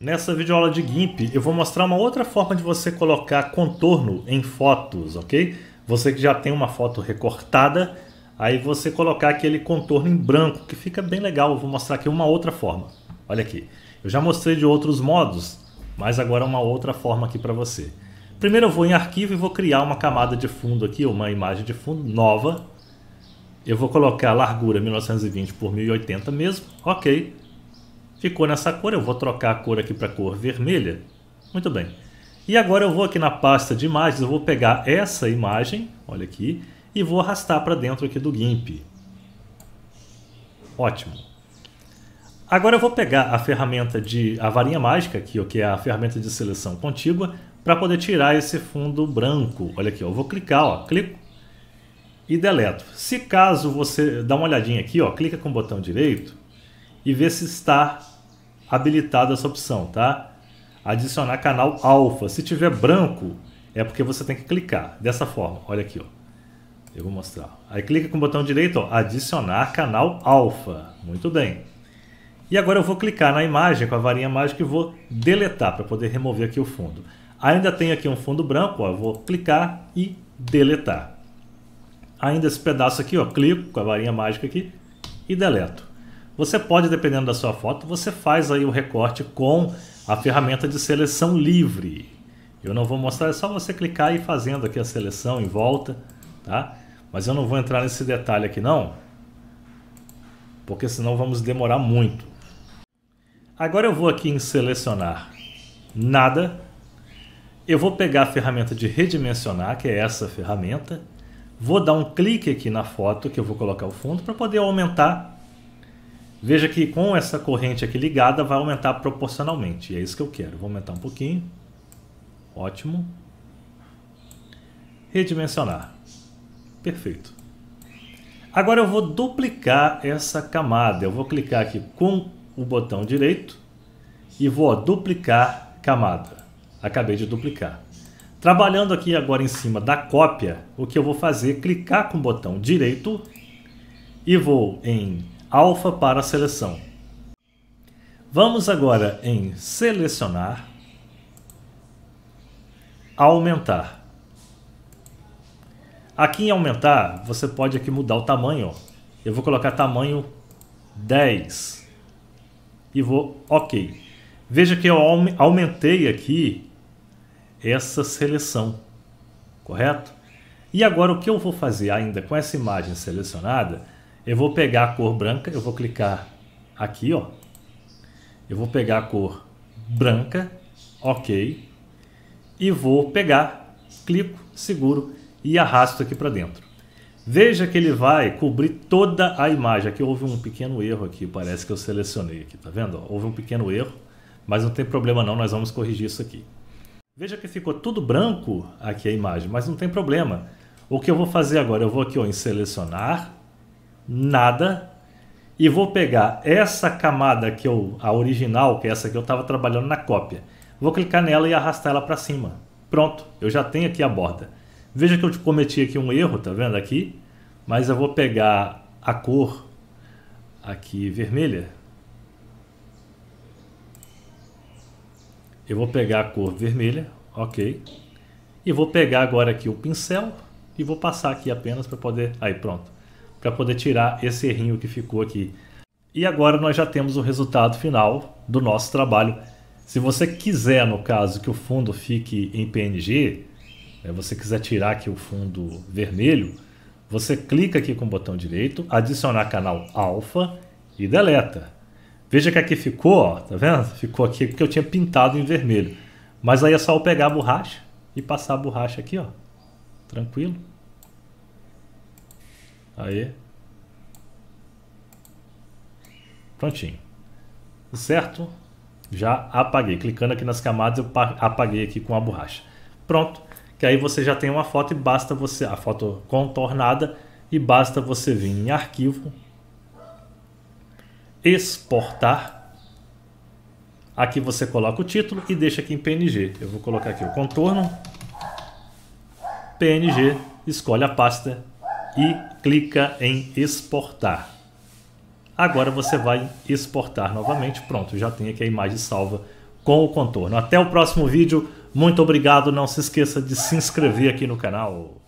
Nessa videoaula de GIMP, eu vou mostrar uma outra forma de você colocar contorno em fotos, ok? Você que já tem uma foto recortada, aí você colocar aquele contorno em branco, que fica bem legal. Eu vou mostrar aqui uma outra forma. Olha aqui. Eu já mostrei de outros modos, mas agora uma outra forma aqui para você. Primeiro eu vou em arquivo e vou criar uma camada de fundo aqui, uma imagem de fundo nova. Eu vou colocar largura 1920 por 1080 mesmo, ok. Ficou nessa cor, eu vou trocar a cor aqui para cor vermelha. Muito bem. E agora eu vou aqui na pasta de imagens, eu vou pegar essa imagem, olha aqui, e vou arrastar para dentro aqui do GIMP. Ótimo. Agora eu vou pegar a ferramenta de a varinha mágica aqui, o que é a ferramenta de seleção contígua, para poder tirar esse fundo branco. Olha aqui, ó, eu vou clicar, ó, clico e deleto. Se caso você dá uma olhadinha aqui, ó, clica com o botão direito e vê se está habilitada essa opção, tá? Adicionar canal alfa. Se tiver branco, é porque você tem que clicar dessa forma. Olha aqui, ó. Eu vou mostrar. Aí clica com o botão direito, ó, adicionar canal alfa. Muito bem. E agora eu vou clicar na imagem com a varinha mágica e vou deletar para poder remover aqui o fundo. Ainda tem aqui um fundo branco, ó, eu vou clicar e deletar. Ainda esse pedaço aqui, ó, clico com a varinha mágica aqui e deleto. Você pode, dependendo da sua foto, você faz aí o recorte com a ferramenta de seleção livre. Eu não vou mostrar, é só você clicar e ir fazendo aqui a seleção em volta, tá? Mas eu não vou entrar nesse detalhe aqui não, porque senão vamos demorar muito. Agora eu vou aqui em selecionar nada. Eu vou pegar a ferramenta de redimensionar, que é essa ferramenta. Vou dar um clique aqui na foto que eu vou colocar o fundo para poder aumentar Veja que com essa corrente aqui ligada vai aumentar proporcionalmente. E é isso que eu quero. Vou aumentar um pouquinho. Ótimo. Redimensionar. Perfeito. Agora eu vou duplicar essa camada. Eu vou clicar aqui com o botão direito e vou duplicar camada. Acabei de duplicar. Trabalhando aqui agora em cima da cópia, o que eu vou fazer é clicar com o botão direito e vou em alfa para a seleção. Vamos agora em selecionar, aumentar. Aqui em aumentar, você pode aqui mudar o tamanho. Eu vou colocar tamanho 10 e vou OK. Veja que eu aumentei aqui essa seleção, correto? E agora o que eu vou fazer ainda com essa imagem selecionada eu vou pegar a cor branca, eu vou clicar aqui, ó. Eu vou pegar a cor branca, ok. E vou pegar, clico, seguro e arrasto aqui para dentro. Veja que ele vai cobrir toda a imagem. Aqui houve um pequeno erro aqui, parece que eu selecionei aqui, tá vendo? Houve um pequeno erro, mas não tem problema não, nós vamos corrigir isso aqui. Veja que ficou tudo branco aqui a imagem, mas não tem problema. O que eu vou fazer agora? Eu vou aqui ó, em selecionar, nada e vou pegar essa camada que eu a original, que é essa que eu estava trabalhando na cópia. Vou clicar nela e arrastar ela para cima. Pronto, eu já tenho aqui a borda. Veja que eu cometi aqui um erro, tá vendo aqui? Mas eu vou pegar a cor aqui vermelha. Eu vou pegar a cor vermelha, ok. E vou pegar agora aqui o pincel e vou passar aqui apenas para poder... Aí, pronto para poder tirar esse errinho que ficou aqui. E agora nós já temos o resultado final do nosso trabalho. Se você quiser, no caso, que o fundo fique em PNG, né, você quiser tirar aqui o fundo vermelho, você clica aqui com o botão direito, adicionar canal alfa e deleta. Veja que aqui ficou, ó, tá vendo? Ficou aqui porque eu tinha pintado em vermelho. Mas aí é só eu pegar a borracha e passar a borracha aqui, ó. Tranquilo. Aí. Prontinho. Certo? Já apaguei. Clicando aqui nas camadas, eu apaguei aqui com a borracha. Pronto. Que aí você já tem uma foto e basta você... A foto contornada. E basta você vir em arquivo. Exportar. Aqui você coloca o título e deixa aqui em PNG. Eu vou colocar aqui o contorno. PNG. Escolhe a pasta e clica em exportar. Agora você vai exportar novamente. Pronto, já tem aqui a imagem salva com o contorno. Até o próximo vídeo. Muito obrigado. Não se esqueça de se inscrever aqui no canal.